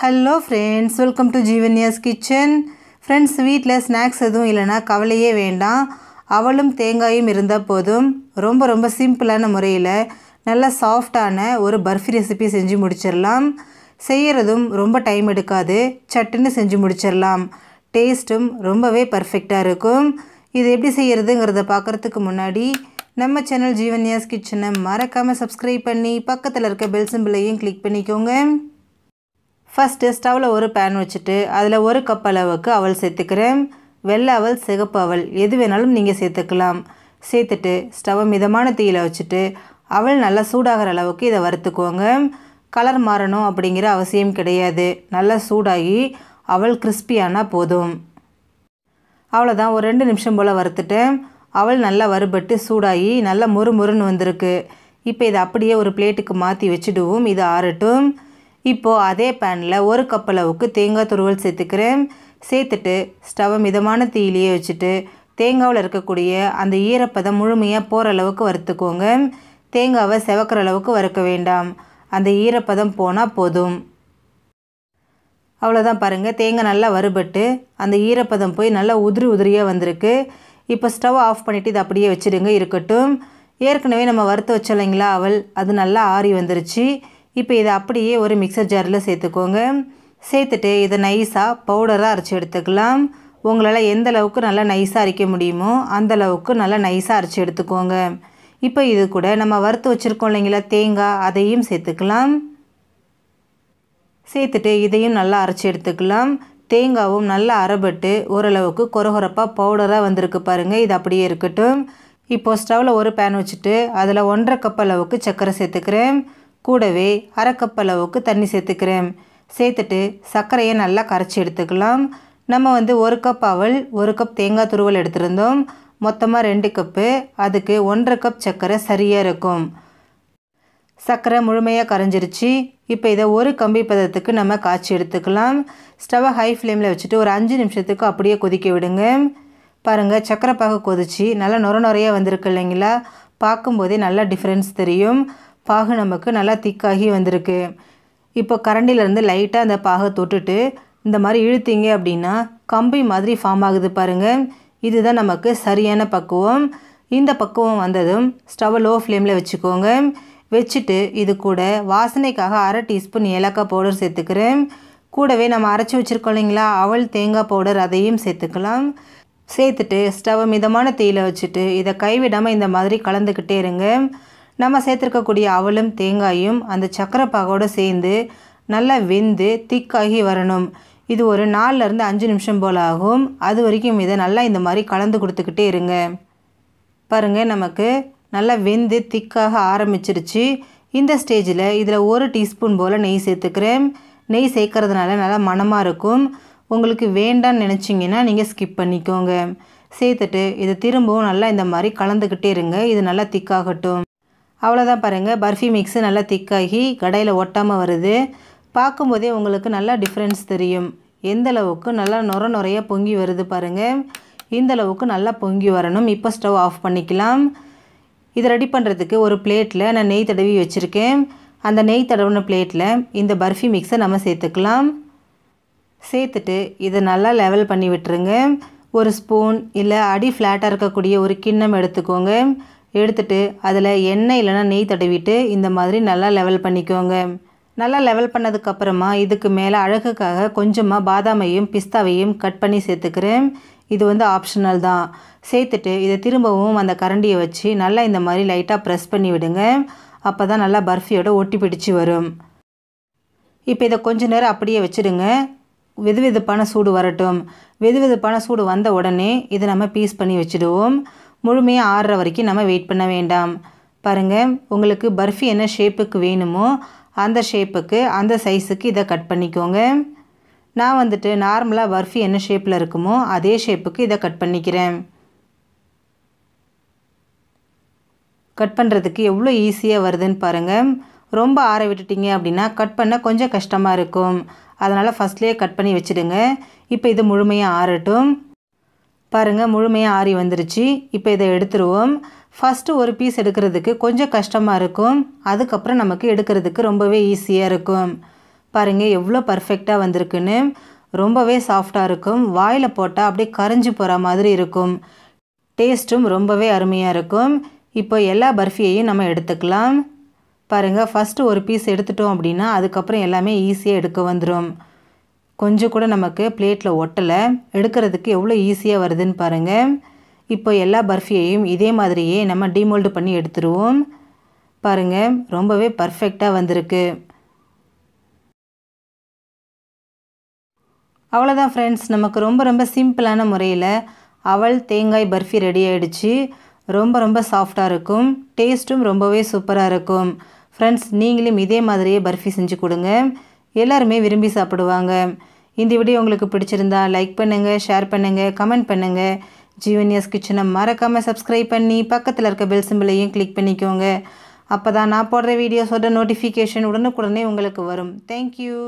hello friends welcome to Jeevanya's kitchen friends வீட்டில் snacks எதுவும் இல்லைன்னா கவலையே வேண்டாம் அவளும் தேங்காயும் இருந்தால் போதும் ரொம்ப ரொம்ப சிம்பிளான முறையில் நல்லா சாஃப்டான ஒரு பர்ஃபி ரெசிபி செஞ்சு முடிச்சிடலாம் செய்கிறதும் ரொம்ப டைம் எடுக்காது சட்டுன்னு செஞ்சு முடிச்சிடலாம் டேஸ்ட்டும் ரொம்பவே பர்ஃபெக்டாக இருக்கும் இது எப்படி செய்கிறதுங்கிறத பார்க்குறதுக்கு முன்னாடி நம்ம சேனல் ஜீவன்யாஸ் கிச்சனை மறக்காமல் சப்ஸ்கிரைப் பண்ணி பக்கத்தில் இருக்க பெல் சிம்பிளையும் கிளிக் பண்ணிக்கோங்க ஃபஸ்ட்டு ஸ்டவ்வில் ஒரு பேன் வச்சுட்டு அதில் ஒரு கப் அளவுக்கு அவல் சேர்த்துக்கிறேன் வெள்ளை அவல் சிகப்பு அவல் எது வேணாலும் நீங்கள் சேர்த்துக்கலாம் சேர்த்துட்டு ஸ்டவ்வை மிதமான தீயில் வச்சுட்டு அவள் நல்லா சூடாகிற அளவுக்கு இதை வறுத்துக்கோங்க கலர் மாறணும் அப்படிங்கிற அவசியம் கிடையாது நல்லா சூடாகி அவள் கிறிஸ்பியானால் போதும் அவ்வளோதான் ஒரு ரெண்டு நிமிஷம் போல் வறுத்துட்டேன் அவள் நல்லா வறுபட்டு சூடாகி நல்லா மொறு மொறுன்னு வந்திருக்கு இப்போ இதை அப்படியே ஒரு பிளேட்டுக்கு மாற்றி வச்சுடுவோம் இது ஆறட்டும் இப்போது அதே பேனில் ஒரு கப் அளவுக்கு தேங்காய் துருவல் சேர்த்துக்கிறேன் சேர்த்துட்டு ஸ்டவ்வை மிதமான தீயிலேயே வச்சுட்டு தேங்காவில் இருக்கக்கூடிய அந்த ஈரப்பதம் முழுமையாக போகிற அளவுக்கு வறுத்துக்கோங்க தேங்காவை செவக்கிற அளவுக்கு வறுக்க வேண்டாம் அந்த ஈரப்பதம் போனால் போதும் அவ்வளோதான் பாருங்கள் தேங்காய் நல்லா வறுபட்டு அந்த ஈரப்பதம் போய் நல்லா உதிரி உதிரியாக வந்திருக்கு இப்போ ஸ்டவ் ஆஃப் பண்ணிவிட்டு இதை அப்படியே வச்சுடுங்க இருக்கட்டும் ஏற்கனவே நம்ம வறுத்து வச்சோம் இல்லைங்களா அவள் அது நல்லா ஆறி வந்துருச்சு இப்போ இதை அப்படியே ஒரு மிக்சர் ஜாரில் சேர்த்துக்கோங்க சேர்த்துட்டு இதை நைஸாக பவுடராக அரைச்சி எடுத்துக்கலாம் உங்களால் எந்த அளவுக்கு நல்லா நைஸாக அரைக்க முடியுமோ அந்த அளவுக்கு நல்லா நைஸாக அரைச்சி எடுத்துக்கோங்க இப்போ இது கூட நம்ம வறுத்து வச்சுருக்கோம் இல்லைங்களா தேங்காய் அதையும் சேர்த்துக்கலாம் சேர்த்துட்டு இதையும் நல்லா அரைச்சி எடுத்துக்கலாம் தேங்காவும் நல்லா அரைபட்டு ஓரளவுக்கு கொரகொரப்பாக பவுடராக வந்திருக்கு பாருங்கள் இது அப்படியே இருக்கட்டும் இப்போது ஸ்டவ்வில் ஒரு பேன் வச்சுட்டு அதில் ஒன்றரை கப் அளவுக்கு சர்க்கரை சேர்த்துக்கிறேன் கூடவே அரைக்கப்பளவுக்கு தண்ணி சேர்த்துக்கிறேன் சேர்த்துட்டு சர்க்கரையை நல்லா கரைச்சி எடுத்துக்கலாம் நம்ம வந்து ஒரு கப் அவல் ஒரு கப் தேங்காய் துருவல் எடுத்திருந்தோம் மொத்தமாக ரெண்டு கப்பு அதுக்கு ஒன்றரை கப் சர்க்கரை சரியாக இருக்கும் சர்க்கரை முழுமையாக கரைஞ்சிருச்சு இப்போ இதை ஒரு கம்பி பதத்துக்கு நம்ம காய்ச்சி எடுத்துக்கலாம் ஸ்டவ்வை ஹை ஃப்ளேமில் வச்சுட்டு ஒரு அஞ்சு நிமிஷத்துக்கு அப்படியே கொதிக்க விடுங்க பாருங்கள் சர்க்கரை பாக கொதிச்சு நல்லா நுர நுறையாக வந்திருக்கு இல்லைங்களா பார்க்கும்போதே நல்லா டிஃப்ரென்ஸ் தெரியும் பாகு நமக்கு நல்லா திக்காகி வந்திருக்கு இப்போ கரண்டிலேருந்து லைட்டாக அந்த பாகை தொட்டுட்டு இந்த மாதிரி இழுத்தீங்க அப்படின்னா கம்பி மாதிரி ஃபார்ம் ஆகுது பாருங்கள் இதுதான் நமக்கு சரியான பக்குவம் இந்த பக்குவம் வந்ததும் ஸ்டவ் லோ ஃப்ளேமில் வச்சுக்கோங்க வச்சுட்டு இது கூட வாசனைக்காக அரை டீஸ்பூன் ஏலக்காய் பவுடர் சேர்த்துக்கிறேன் கூடவே நம்ம அரைச்சி வச்சுருக்கோம் இல்லைங்களா அவள் தேங்காய் பவுடர் அதையும் சேர்த்துக்கலாம் சேர்த்துட்டு ஸ்டவ் மிதமான தீயில் வச்சுட்டு இதை கைவிடாமல் இந்த மாதிரி கலந்துக்கிட்டே இருங்க நம்ம சேர்த்துருக்கக்கூடிய அவலும் தேங்காயும் அந்த சக்கரை பாகோடு சேர்ந்து நல்லா வெந்து திக்காகி வரணும் இது ஒரு நாலுலேருந்து அஞ்சு நிமிஷம் போல் ஆகும் அது வரைக்கும் இதை நல்லா இந்த மாதிரி கலந்து கொடுத்துக்கிட்டே இருங்க பாருங்கள் நமக்கு நல்லா வெந்து திக்காக ஆரம்பிச்சிருச்சு இந்த ஸ்டேஜில் இதில் ஒரு டீஸ்பூன் போல் நெய் சேர்த்துக்கிறேன் நெய் சேர்க்கறதுனால நல்லா மனமாக இருக்கும் உங்களுக்கு வேண்டான்னு நினச்சிங்கன்னா நீங்கள் ஸ்கிப் பண்ணிக்கோங்க சேர்த்துட்டு இதை திரும்பவும் நல்லா இந்த மாதிரி கலந்துக்கிட்டே இருங்க இது நல்லா திக்காகட்டும் அவ்வளோதான் பாருங்கள் பர்ஃபி மிக்ஸு நல்லா திக்காகி கடையில் ஒட்டாமல் வருது பார்க்கும்போதே உங்களுக்கு நல்லா டிஃப்ரென்ஸ் தெரியும் எந்தளவுக்கு நல்லா நுர நுறைய பொங்கி வருது பாருங்கள் இந்தளவுக்கு நல்லா பொங்கி வரணும் இப்போ ஸ்டவ் ஆஃப் பண்ணிக்கலாம் இதை ரெடி பண்ணுறதுக்கு ஒரு பிளேட்டில் நான் நெய் தடவி வச்சுருக்கேன் அந்த நெய் தடவின பிளேட்டில் இந்த பர்ஃபி மிக்ஸை நம்ம சேர்த்துக்கலாம் சேர்த்துட்டு இதை நல்லா லெவல் பண்ணி விட்டுருங்க ஒரு ஸ்பூன் இல்லை அடி ஃப்ளாட்டாக இருக்கக்கூடிய ஒரு கிண்ணம் எடுத்துக்கோங்க எடுத்துட்டு அதில் எண்ணெய் இல்லைன்னா நெய் தடவிட்டு இந்த மாதிரி நல்லா லெவல் பண்ணிக்கோங்க நல்லா லெவல் பண்ணதுக்கப்புறமா இதுக்கு மேலே அழகுக்காக கொஞ்சமாக பாதாமையும் பிஸ்தாவையும் கட் பண்ணி சேர்த்துக்கிறேன் இது வந்து ஆப்ஷனல் தான் சேர்த்துட்டு இதை திரும்பவும் அந்த கரண்டியை வச்சு நல்லா இந்த மாதிரி லைட்டாக ப்ரெஸ் பண்ணி விடுங்க அப்போ தான் நல்லா பர்ஃபியோட ஒட்டி பிடிச்சி வரும் இப்போ இதை கொஞ்ச நேரம் அப்படியே வச்சுடுங்க வெது வெதுப்பான சூடு வரட்டும் வெது வெதுப்பான சூடு வந்த உடனே இதை நம்ம பீஸ் பண்ணி வச்சுடுவோம் முழுமையாக ஆறுற வரைக்கும் நம்ம வெயிட் பண்ண வேண்டாம் பாருங்கள் உங்களுக்கு பர்ஃபி என்ன ஷேப்புக்கு வேணுமோ அந்த ஷேப்புக்கு அந்த சைஸுக்கு இதை கட் பண்ணிக்கோங்க நான் வந்துட்டு நார்மலாக பர்ஃபி என்ன ஷேப்பில் இருக்குமோ அதே ஷேப்புக்கு இதை கட் பண்ணிக்கிறேன் கட் பண்ணுறதுக்கு எவ்வளோ ஈஸியாக வருதுன்னு பாருங்கள் ரொம்ப ஆற விட்டுட்டிங்க அப்படின்னா கட் பண்ண கொஞ்சம் கஷ்டமாக இருக்கும் அதனால் ஃபஸ்ட்லேயே கட் பண்ணி வச்சுடுங்க இப்போ இது முழுமையாக ஆறட்டும் பாருங்கள் முழுமையாக ஆறி வந்துருச்சு இப்போ இதை எடுத்துருவோம் ஃபஸ்ட்டு ஒரு பீஸ் எடுக்கிறதுக்கு கொஞ்சம் கஷ்டமாக இருக்கும் அதுக்கப்புறம் நமக்கு எடுக்கிறதுக்கு ரொம்பவே ஈஸியாக இருக்கும் பாருங்கள் எவ்வளோ பர்ஃபெக்டாக வந்திருக்குன்னு ரொம்பவே சாஃப்டாக இருக்கும் வாயில் போட்டால் அப்படியே கரைஞ்சி போகிற மாதிரி இருக்கும் டேஸ்ட்டும் ரொம்பவே அருமையாக இருக்கும் இப்போ எல்லா பர்ஃபியையும் நம்ம எடுத்துக்கலாம் பாருங்கள் ஃபஸ்ட்டு ஒரு பீஸ் எடுத்துட்டோம் அப்படின்னா அதுக்கப்புறம் எல்லாமே ஈஸியாக எடுக்க வந்துடும் கொஞ்சம் கூட நமக்கு பிளேட்டில் ஒட்டலை எடுக்கிறதுக்கு எவ்வளோ ஈஸியாக வருதுன்னு பாருங்கள் இப்போ எல்லா பர்ஃபியையும் இதே மாதிரியே நம்ம டிமோல்டு பண்ணி எடுத்துருவோம் பாருங்கள் ரொம்பவே பர்ஃபெக்டாக வந்திருக்கு அவ்வளோதான் ஃப்ரெண்ட்ஸ் நமக்கு ரொம்ப ரொம்ப சிம்பிளான முறையில் அவள் தேங்காய் பர்ஃபி ரெடி ஆகிடுச்சு ரொம்ப ரொம்ப சாஃப்டாக இருக்கும் டேஸ்ட்டும் ரொம்பவே சூப்பராக இருக்கும் ஃப்ரெண்ட்ஸ் நீங்களும் இதே மாதிரியே பர்ஃபி செஞ்சு கொடுங்க எல்லாருமே விரும்பி சாப்பிடுவாங்க இந்த வீடியோ உங்களுக்கு பிடிச்சிருந்தா லைக் பண்ணுங்கள் ஷேர் பண்ணுங்கள் கமெண்ட் பண்ணுங்கள் ஜீவன்யாஸ் கிச்சனை மறக்காமல் சப்ஸ்கிரைப் பண்ணி பக்கத்தில் இருக்க பெல் சிம்பிளையும் கிளிக் பண்ணிக்கோங்க அப்போ தான் நான் போடுற வீடியோஸோட நோட்டிஃபிகேஷன் உடனுக்குடனே உங்களுக்கு வரும் தேங்க்யூ